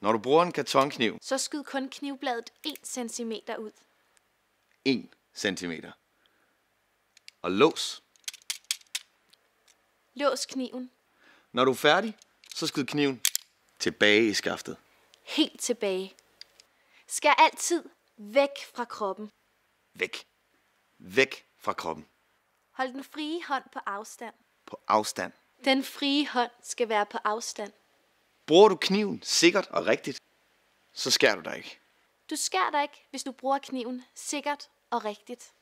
Når du bruger en kartonkniv... Så skyd kun knivbladet 1 cm ud. 1 cm. Og lås. Lås kniven. Når du er færdig, så skyd kniven tilbage i skaftet. Helt tilbage. Skær altid væk fra kroppen. Væk. Væk fra kroppen. Hold den frie hånd på afstand. På afstand. Den frie hånd skal være på afstand. Bruger du kniven sikkert og rigtigt, så skærer du dig ikke. Du skærer dig ikke, hvis du bruger kniven sikkert og rigtigt.